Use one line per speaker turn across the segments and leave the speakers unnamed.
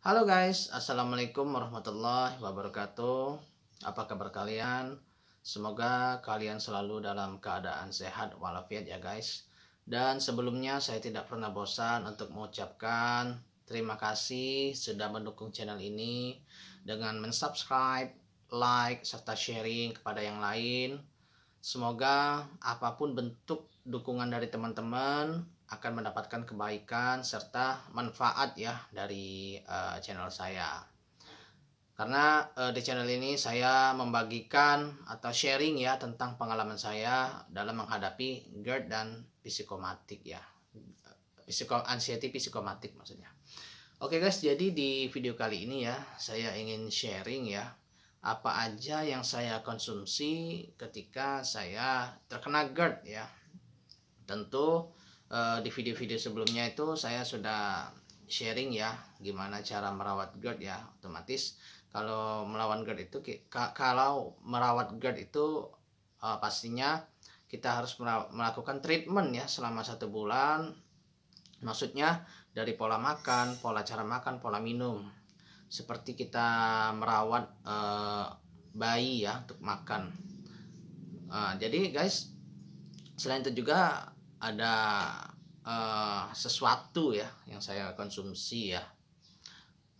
Halo guys, Assalamualaikum warahmatullahi wabarakatuh Apa kabar kalian? Semoga kalian selalu dalam keadaan sehat walafiat ya guys Dan sebelumnya saya tidak pernah bosan untuk mengucapkan Terima kasih sudah mendukung channel ini Dengan mensubscribe, like, serta sharing kepada yang lain Semoga apapun bentuk dukungan dari teman-teman akan mendapatkan kebaikan serta manfaat ya dari uh, channel saya. Karena uh, di channel ini saya membagikan atau sharing ya tentang pengalaman saya dalam menghadapi GERD dan psikomatik ya. Psiko anxiety psikomatik maksudnya. Oke guys, jadi di video kali ini ya saya ingin sharing ya apa aja yang saya konsumsi ketika saya terkena GERD ya. Tentu eh, di video-video sebelumnya itu saya sudah sharing ya gimana cara merawat GERD ya. Otomatis kalau melawan GERD itu kalau merawat GERD itu eh, pastinya kita harus melakukan treatment ya selama satu bulan. Maksudnya dari pola makan, pola cara makan, pola minum seperti kita merawat uh, bayi ya untuk makan. Uh, jadi guys, selain itu juga ada uh, sesuatu ya yang saya konsumsi ya.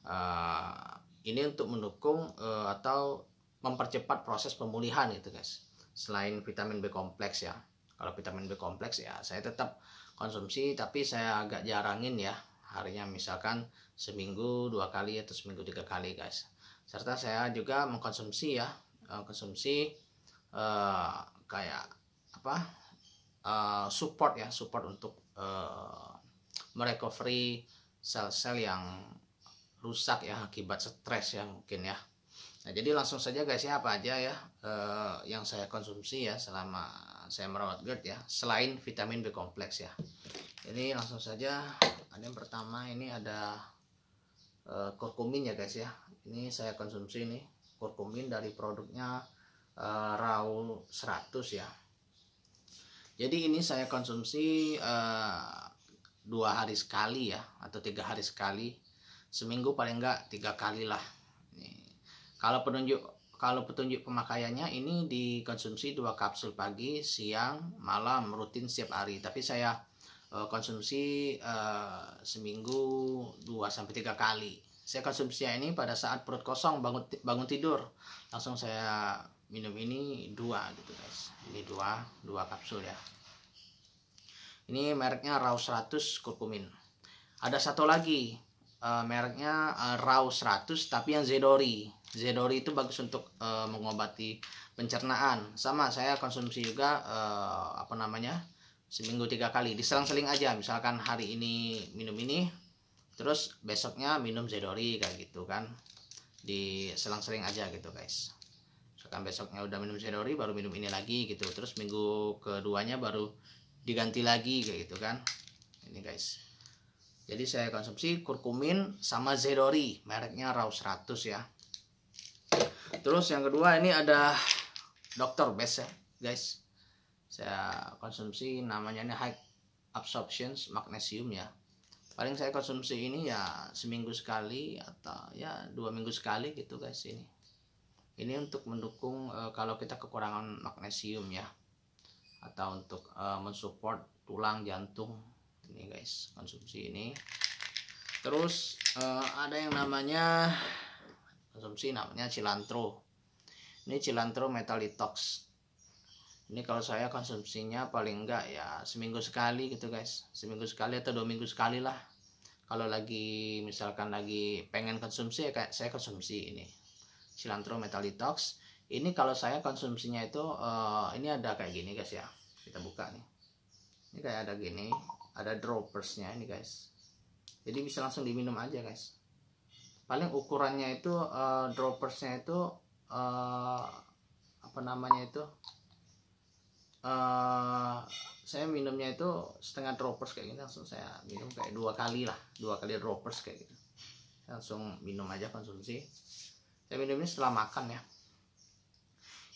Uh, ini untuk mendukung uh, atau mempercepat proses pemulihan itu guys. Selain vitamin B kompleks ya. Kalau vitamin B kompleks ya saya tetap konsumsi tapi saya agak jarangin ya harinya misalkan seminggu dua kali atau seminggu tiga kali guys serta saya juga mengkonsumsi ya eh, konsumsi uh, kayak apa uh, support ya support untuk uh, merecovery sel-sel yang rusak ya akibat stres ya mungkin ya nah jadi langsung saja guys ya apa aja ya uh, yang saya konsumsi ya selama saya merawat GERD ya selain vitamin B kompleks ya ini langsung saja ada yang pertama ini ada uh, eh, kurkumin ya guys ya. Ini saya konsumsi nih kurkumin dari produknya uh, raw 100 ya. Jadi ini saya konsumsi uh, dua hari sekali ya atau tiga hari sekali seminggu paling enggak tiga kali lah ini. kalau penunjuk kalau petunjuk pemakaiannya ini dikonsumsi dua kapsul pagi siang malam rutin setiap hari tapi saya Eh, konsumsi uh, seminggu 2 sampai tiga kali. Saya konsumsi ini pada saat perut kosong bangun bangun tidur. Langsung saya minum ini dua gitu guys. Ini dua, dua kapsul ya. Ini mereknya Raw 100 kurkumin. Ada satu lagi uh, mereknya uh, Raw 100 tapi yang Zedori. Zedori itu bagus untuk uh, mengobati pencernaan. Sama saya konsumsi juga uh, apa namanya? seminggu tiga kali diselang-seling aja misalkan hari ini minum ini terus besoknya minum zedori kayak gitu kan diselang-seling aja gitu guys misalkan besoknya udah minum zedori baru minum ini lagi gitu terus minggu keduanya baru diganti lagi kayak gitu kan ini guys jadi saya konsumsi kurkumin sama zedori mereknya raw 100 ya terus yang kedua ini ada dokter best ya guys saya konsumsi namanya ini high absorption magnesium ya paling saya konsumsi ini ya seminggu sekali atau ya dua minggu sekali gitu guys ini ini untuk mendukung e, kalau kita kekurangan magnesium ya atau untuk e, mensupport tulang jantung ini guys konsumsi ini terus e, ada yang namanya konsumsi namanya cilantro ini cilantro metal detox ini kalau saya konsumsinya paling enggak ya seminggu sekali gitu guys seminggu sekali atau dua minggu sekali lah kalau lagi misalkan lagi pengen konsumsi ya kayak saya konsumsi ini cilantro metal detox ini kalau saya konsumsinya itu uh, ini ada kayak gini guys ya kita buka nih ini kayak ada gini ada droppersnya ini guys jadi bisa langsung diminum aja guys paling ukurannya itu uh, droppersnya itu uh, apa namanya itu Eh, saya minumnya itu setengah dropers kayak gitu langsung saya minum kayak dua kali lah dua kali dropers kayak gitu langsung minum aja konsumsi saya minumnya setelah makan ya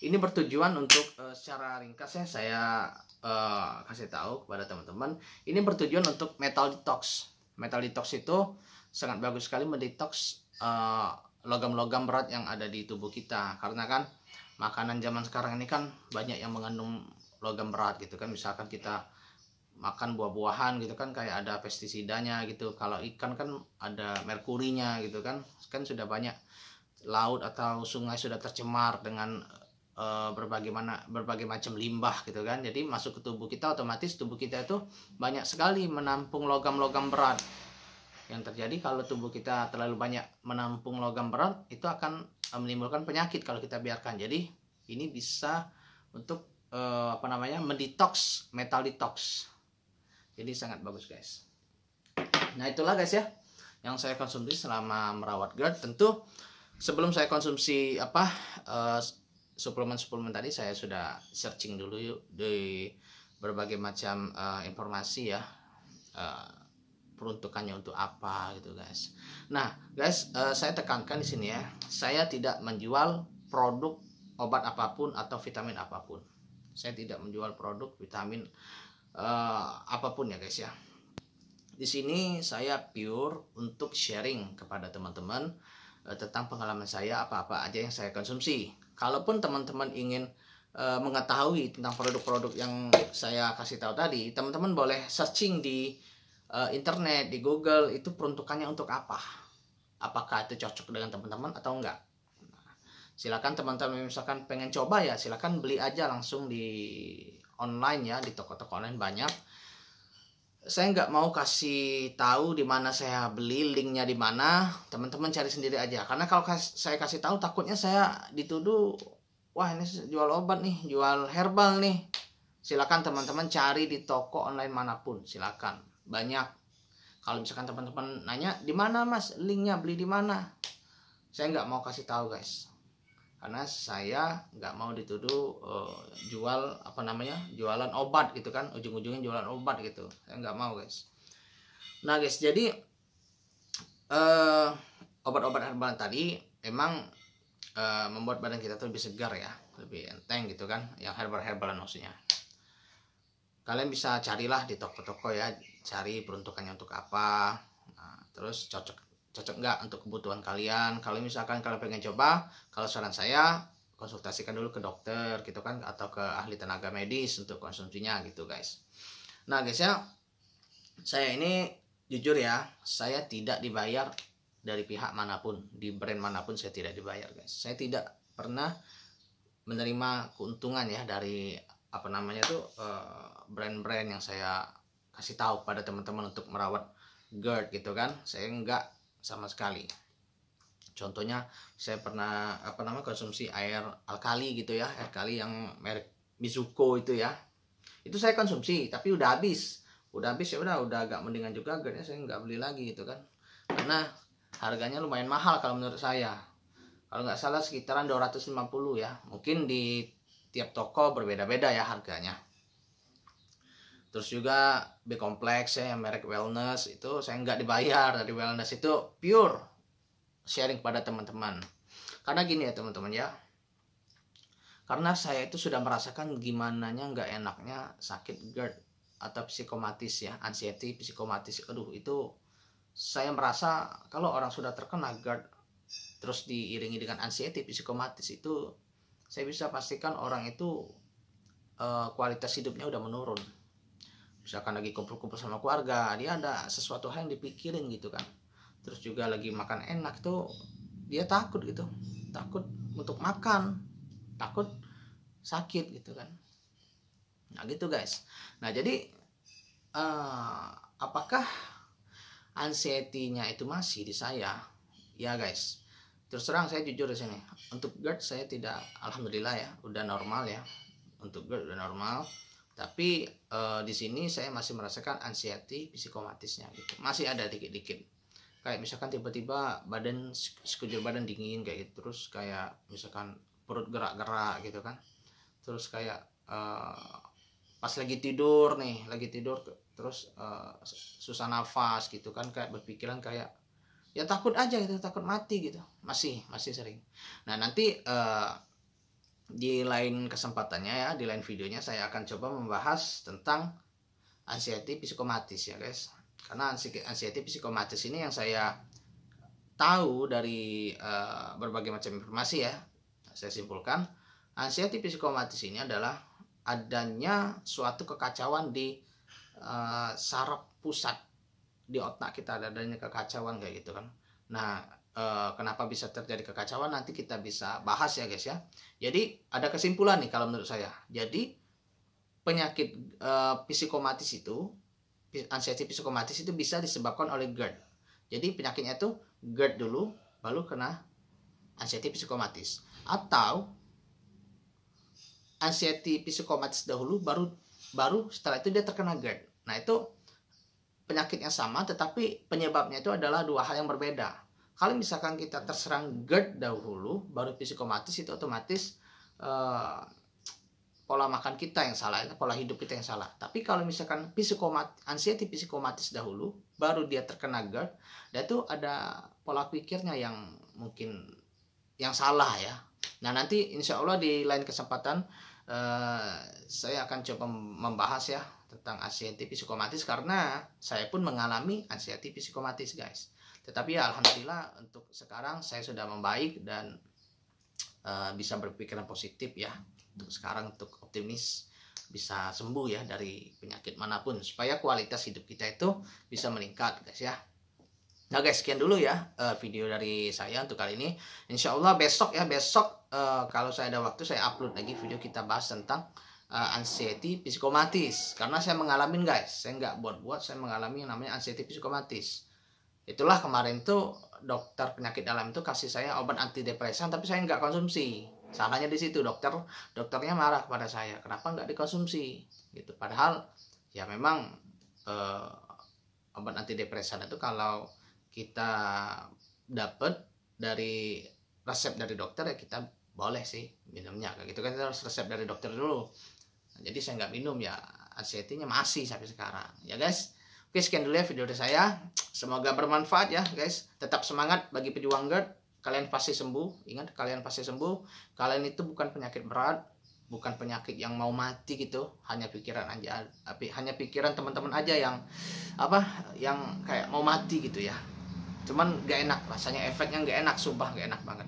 ini bertujuan untuk uh, secara ringkasnya saya uh, kasih tahu kepada teman-teman ini bertujuan untuk metal detox metal detox itu sangat bagus sekali mendetox logam logam-logam berat yang ada di tubuh kita karena kan makanan zaman sekarang ini kan banyak yang mengandung logam berat gitu kan misalkan kita makan buah-buahan gitu kan kayak ada pestisidanya gitu kalau ikan kan ada merkurinya gitu kan kan sudah banyak laut atau sungai sudah tercemar dengan uh, berbagai mana berbagai macam limbah gitu kan jadi masuk ke tubuh kita otomatis tubuh kita itu banyak sekali menampung logam-logam berat yang terjadi kalau tubuh kita terlalu banyak menampung logam berat itu akan menimbulkan penyakit kalau kita biarkan jadi ini bisa untuk uh, apa namanya mendetox metal detox jadi sangat bagus guys nah itulah guys ya yang saya konsumsi selama merawat GERD tentu sebelum saya konsumsi apa uh, suplemen-suplemen tadi saya sudah searching dulu yuk di berbagai macam uh, informasi ya uh, peruntukannya untuk apa gitu guys nah guys uh, saya tekankan di sini ya saya tidak menjual produk obat apapun atau vitamin apapun saya tidak menjual produk vitamin uh, apapun ya guys ya. Di sini saya pure untuk sharing kepada teman-teman uh, tentang pengalaman saya apa-apa aja yang saya konsumsi. Kalaupun teman-teman ingin uh, mengetahui tentang produk-produk yang saya kasih tahu tadi, teman-teman boleh searching di uh, internet, di Google itu peruntukannya untuk apa? Apakah itu cocok dengan teman-teman atau enggak? silakan teman-teman misalkan pengen coba ya silakan beli aja langsung di online ya di toko-toko online banyak saya nggak mau kasih tahu di mana saya beli linknya di mana teman-teman cari sendiri aja karena kalau saya kasih tahu takutnya saya dituduh wah ini jual obat nih jual herbal nih silakan teman-teman cari di toko online manapun silakan banyak kalau misalkan teman-teman nanya di mana mas linknya beli di mana saya nggak mau kasih tahu guys karena saya nggak mau dituduh uh, jual apa namanya jualan obat gitu kan ujung-ujungnya jualan obat gitu saya nggak mau guys nah guys jadi uh, obat-obat herbal tadi emang uh, membuat badan kita tuh lebih segar ya lebih enteng gitu kan yang herbal-herbalan maksudnya kalian bisa carilah di toko-toko ya cari peruntukannya untuk apa nah, terus cocok cocok nggak untuk kebutuhan kalian kalau misalkan kalian pengen coba kalau saran saya konsultasikan dulu ke dokter gitu kan atau ke ahli tenaga medis untuk konsumsinya gitu guys nah guys ya saya ini jujur ya saya tidak dibayar dari pihak manapun di brand manapun saya tidak dibayar guys saya tidak pernah menerima keuntungan ya dari apa namanya tuh eh, brand-brand yang saya kasih tahu pada teman-teman untuk merawat GERD gitu kan saya enggak sama sekali contohnya saya pernah apa namanya konsumsi air alkali gitu ya air kali yang merek Mizuko itu ya itu saya konsumsi tapi udah habis udah habis ya udah udah agak mendingan juga akhirnya saya nggak beli lagi gitu kan karena harganya lumayan mahal kalau menurut saya kalau nggak salah sekitaran 250 ya mungkin di tiap toko berbeda-beda ya harganya terus juga B kompleks ya yang merek wellness itu saya nggak dibayar dari wellness itu pure sharing kepada teman-teman karena gini ya teman-teman ya karena saya itu sudah merasakan gimana nya nggak enaknya sakit GERD atau psikomatis ya anxiety psikomatis aduh itu saya merasa kalau orang sudah terkena GERD terus diiringi dengan anxiety psikomatis itu saya bisa pastikan orang itu uh, kualitas hidupnya udah menurun misalkan lagi kumpul-kumpul sama keluarga dia ada sesuatu hal yang dipikirin gitu kan terus juga lagi makan enak tuh dia takut gitu takut untuk makan takut sakit gitu kan nah gitu guys nah jadi uh, apakah anxiety-nya itu masih di saya ya guys terus terang saya jujur di sini untuk GERD saya tidak alhamdulillah ya udah normal ya untuk GERD udah normal tapi e, di sini saya masih merasakan anxiety psikomatisnya gitu masih ada dikit-dikit kayak misalkan tiba-tiba badan sekujur badan dingin kayak gitu terus kayak misalkan perut gerak-gerak gitu kan terus kayak e, pas lagi tidur nih lagi tidur terus e, susah nafas gitu kan kayak berpikiran kayak ya takut aja gitu takut mati gitu masih masih sering nah nanti e, di lain kesempatannya ya di lain videonya saya akan coba membahas tentang anxiety psikomatis ya guys karena anxiety psikomatis ini yang saya tahu dari uh, berbagai macam informasi ya saya simpulkan anxiety psikomatis ini adalah adanya suatu kekacauan di uh, saraf pusat di otak kita adanya kekacauan kayak gitu kan nah Eh, kenapa bisa terjadi kekacauan nanti kita bisa bahas ya guys ya. Jadi ada kesimpulan nih kalau menurut saya. Jadi penyakit uh, psikomatis itu anxiety psikomatis itu bisa disebabkan oleh GERD. Jadi penyakitnya itu GERD dulu baru kena anxiety psikomatis atau anxiety psikomatis dahulu baru baru setelah itu dia terkena GERD. Nah, itu penyakitnya sama tetapi penyebabnya itu adalah dua hal yang berbeda. Kalau misalkan kita terserang GERD dahulu, baru psikomatis itu otomatis uh, pola makan kita yang salah, pola hidup kita yang salah. Tapi kalau misalkan psikomat, anxiety psikomatis dahulu, baru dia terkena GERD, dia tuh ada pola pikirnya yang mungkin yang salah ya. Nah nanti insya Allah di lain kesempatan uh, saya akan coba membahas ya tentang anxiety psikomatis karena saya pun mengalami anxiety psikomatis guys tetapi ya alhamdulillah untuk sekarang saya sudah membaik dan uh, bisa berpikiran positif ya untuk sekarang untuk optimis bisa sembuh ya dari penyakit manapun supaya kualitas hidup kita itu bisa meningkat guys ya Nah guys sekian dulu ya uh, video dari saya untuk kali ini Insya Allah besok ya besok uh, kalau saya ada waktu saya upload lagi video kita bahas tentang uh, anxiety psikomatis Karena saya mengalami guys saya nggak buat-buat saya mengalami yang namanya anxiety psikomatis itulah kemarin tuh dokter penyakit dalam tuh kasih saya obat antidepresan tapi saya nggak konsumsi salahnya di situ dokter dokternya marah kepada saya kenapa nggak dikonsumsi gitu padahal ya memang eh, obat antidepresan itu kalau kita dapat dari resep dari dokter ya kita boleh sih minumnya kayak gitu kan kita harus resep dari dokter dulu nah, jadi saya nggak minum ya asetinya masih sampai sekarang ya guys Oke, sekian dulu ya video dari saya. Semoga bermanfaat ya, guys. Tetap semangat bagi pejuang GERD. Kalian pasti sembuh. Ingat, kalian pasti sembuh. Kalian itu bukan penyakit berat, bukan penyakit yang mau mati gitu. Hanya pikiran aja, tapi hanya pikiran teman-teman aja yang apa? Yang kayak mau mati gitu ya. Cuman gak enak rasanya efeknya gak enak, sumpah gak enak banget.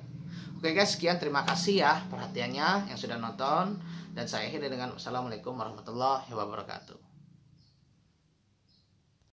Oke guys, sekian terima kasih ya perhatiannya yang sudah nonton dan saya akhiri dengan wassalamualaikum warahmatullahi wabarakatuh.